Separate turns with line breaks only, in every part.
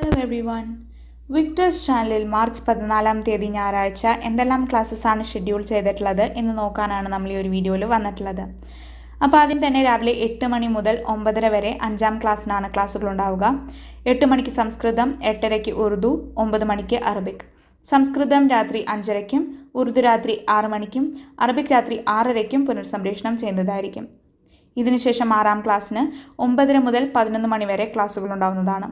hello every one Victers ചാനലിൽ March പതിനാലാം തീയതി ഞായറാഴ്ച എന്തെല്ലാം ക്ലാസ്സസ് ആണ് ഷെഡ്യൂൾ ചെയ്തിട്ടുള്ളത് എന്ന് നോക്കാനാണ് നമ്മൾ ഈ ഒരു വീഡിയോയിൽ വന്നിട്ടുള്ളത് അപ്പോൾ ആദ്യം തന്നെ രാവിലെ എട്ട് മണി മുതൽ ഒമ്പതര വരെ അഞ്ചാം ക്ലാസ്സിനാണ് ക്ലാസ്സുകൾ ഉണ്ടാവുക എട്ട് മണിക്ക് സംസ്കൃതം എട്ടരയ്ക്ക് ഉറുദു ഒമ്പത് മണിക്ക് അറബിക് സംസ്കൃതം രാത്രി അഞ്ചരയ്ക്കും ഉറുദു രാത്രി ആറ് മണിക്കും അറബിക് രാത്രി ആറരയ്ക്കും പുനർസംപ്രേഷണം ചെയ്യുന്നതായിരിക്കും ഇതിനുശേഷം ആറാം ക്ലാസ്സിന് ഒമ്പതര മുതൽ പതിനൊന്ന് മണിവരെ ക്ലാസ്സുകൾ ഉണ്ടാവുന്നതാണ്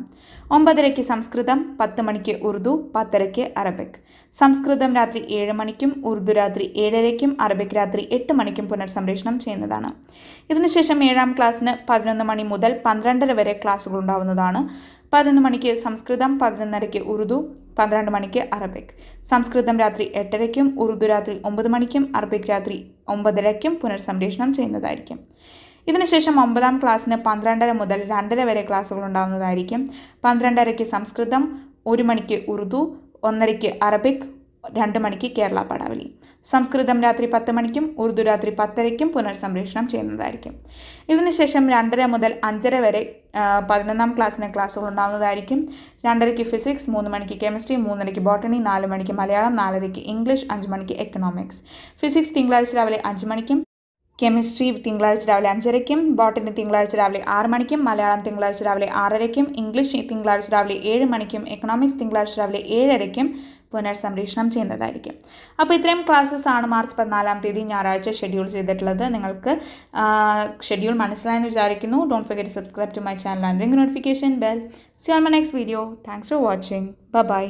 ഒമ്പതരയ്ക്ക് സംസ്കൃതം പത്ത് മണിക്ക് ഉറുദു പത്തരയ്ക്ക് അറബിക് സംസ്കൃതം രാത്രി ഏഴ് മണിക്കും ഉറുദു രാത്രി ഏഴരയ്ക്കും അറബിക് രാത്രി എട്ട് മണിക്കും പുനർസംപ്രേഷണം ചെയ്യുന്നതാണ് ഇതിനുശേഷം ഏഴാം ക്ലാസ്സിന് പതിനൊന്ന് മണി മുതൽ പന്ത്രണ്ടര വരെ ക്ലാസ്സുകൾ ഉണ്ടാവുന്നതാണ് പതിനൊന്ന് മണിക്ക് സംസ്കൃതം പതിനൊന്നരയ്ക്ക് ഉറുദു പന്ത്രണ്ട് മണിക്ക് അറബിക് സംസ്കൃതം രാത്രി എട്ടരയ്ക്കും ഉറുദു രാത്രി ഒമ്പത് മണിക്കും അറബിക് രാത്രി ഒമ്പതരയ്ക്കും പുനർസംപ്രേഷണം ചെയ്യുന്നതായിരിക്കും ഇതിനുശേഷം ഒമ്പതാം ക്ലാസ്സിന് പന്ത്രണ്ടര മുതൽ രണ്ടര വരെ ക്ലാസ്സുകൾ ഉണ്ടാകുന്നതായിരിക്കും പന്ത്രണ്ടരയ്ക്ക് സംസ്കൃതം ഒരു മണിക്ക് ഉറുദു ഒന്നരയ്ക്ക് അറബിക് രണ്ട് മണിക്ക് കേരള പടാവലി സംസ്കൃതം രാത്രി പത്ത് മണിക്കും ഉറുദു രാത്രി പത്തരയ്ക്കും പുനർസംപ്രേഷണം ചെയ്യുന്നതായിരിക്കും ഇതിനുശേഷം രണ്ടര മുതൽ അഞ്ചര വരെ പതിനൊന്നാം ക്ലാസ്സിന് ക്ലാസ്സുകൾ ഉണ്ടാകുന്നതായിരിക്കും രണ്ടരയ്ക്ക് ഫിസിക്സ് മൂന്ന് മണിക്ക് കെമിസ്ട്രി മൂന്നരയ്ക്ക് ബോട്ടണി നാല് മണിക്ക് മലയാളം നാലരയ്ക്ക് ഇംഗ്ലീഷ് അഞ്ച് മണിക്ക് എക്കണോമിക്സ് ഫിസിക്സ് തിങ്കളാഴ്ച രാവിലെ അഞ്ച് മണിക്കും കെമിസ്ട്രി തിങ്കളാഴ്ച രാവിലെ അഞ്ചരയ്ക്കും ബോട്ടണി തിങ്കളാഴ്ച രാവിലെ ആറ് മണിക്കും മലയാളം തിങ്കളാഴ്ച രാവിലെ ആറരയ്ക്കും ഇംഗ്ലീഷ് തിങ്കളാഴ്ച രാവിലെ ഏഴ് മണിക്കും എക്കണോമിക്സ് തിങ്കളാഴ്ച രാവിലെ ഏഴരയ്ക്കും പുനർസംപ്രേഷണം ചെയ്യുന്നതായിരിക്കും അപ്പോൾ ഇത്രയും ക്ലാസ്സസ് ആണ് മാർച്ച് പതിനാലാം തീയതി ഞായറാഴ്ച ഷെഡ്യൂൾ ചെയ്തിട്ടുള്ളത് നിങ്ങൾക്ക് ഷെഡ്യൂൾ മനസ്സിലായെന്ന് വിചാരിക്കുന്നു don't forget subscribe to my channel and ring notification bell see our my next video thanks for watching by